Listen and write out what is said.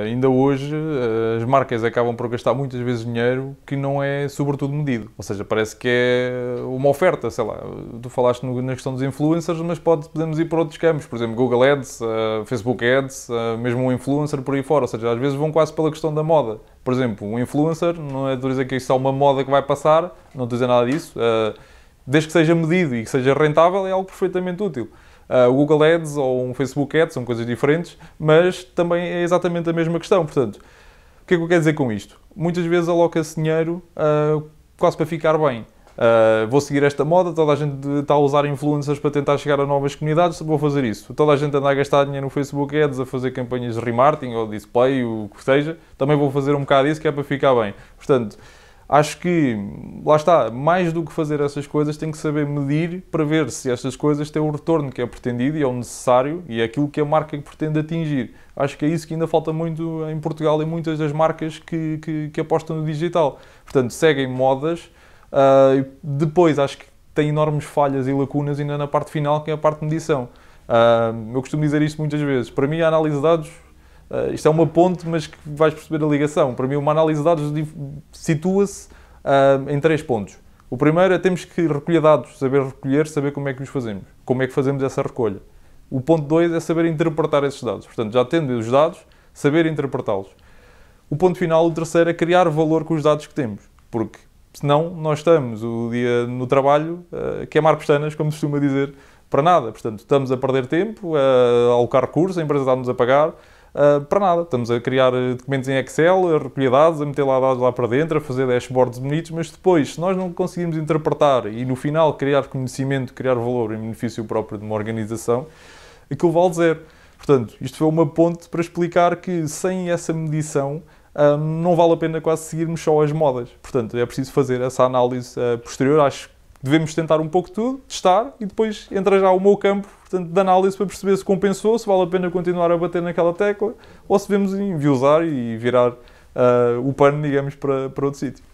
Ainda hoje, eh, as marcas acabam por gastar muitas vezes dinheiro que não é, sobretudo, medido. Ou seja, parece que é uma oferta, sei lá. Tu falaste na questão dos influencers, mas pode, podemos ir para outros campos. Por exemplo, Google Ads, eh, Facebook Ads, eh, mesmo um influencer por aí fora. Ou seja, às vezes vão quase pela questão da moda. Por exemplo, um influencer, não é dizer que isso é só uma moda que vai passar, não estou a dizer nada disso. Desde que seja medido e que seja rentável, é algo perfeitamente útil uh, Google Ads ou um Facebook Ads, são coisas diferentes, mas também é exatamente a mesma questão. Portanto, o que é que eu quero dizer com isto? Muitas vezes aloca-se dinheiro uh, quase para ficar bem. Uh, vou seguir esta moda, toda a gente está a usar influencers para tentar chegar a novas comunidades, vou fazer isso. Toda a gente anda a gastar dinheiro no Facebook Ads, a fazer campanhas de remarketing ou display, o que seja, também vou fazer um bocado isso que é para ficar bem. Portanto, acho que, lá está, mais do que fazer essas coisas, tem que saber medir para ver se estas coisas têm o retorno que é pretendido e é o necessário e é aquilo que a marca pretende atingir. Acho que é isso que ainda falta muito em Portugal e muitas das marcas que, que, que apostam no digital. Portanto, seguem modas. Uh, depois, acho que tem enormes falhas e lacunas ainda na parte final, que é a parte de medição. Uh, eu costumo dizer isto muitas vezes. Para mim, a análise de dados Uh, isto é uma ponte, mas que vais perceber a ligação. Para mim, uma análise de dados situa-se uh, em três pontos. O primeiro é temos que recolher dados, saber recolher, saber como é que os fazemos, como é que fazemos essa recolha. O ponto dois é saber interpretar esses dados. Portanto, já tendo os dados, saber interpretá-los. O ponto final, o terceiro, é criar valor com os dados que temos. Porque senão nós estamos o dia no trabalho, uh, que é Marcos Tanas, como se costuma dizer, para nada. Portanto, estamos a perder tempo, a alocar recursos, a empresa está-nos a pagar, Uh, para nada. Estamos a criar documentos em Excel, a recolher dados, a meter lá dados lá para dentro, a fazer dashboards bonitos, mas depois, se nós não conseguimos interpretar e no final criar conhecimento, criar valor em benefício próprio de uma organização, aquilo vale zero. Portanto, isto foi uma ponte para explicar que sem essa medição ah, não vale a pena quase seguirmos só as modas. Portanto, é preciso fazer essa análise uh, posterior. Acho devemos tentar um pouco tudo, testar e depois entra já o meu campo portanto, de análise para perceber se compensou, se vale a pena continuar a bater naquela tecla ou se devemos enviosar e virar uh, o pano, digamos, para, para outro sítio.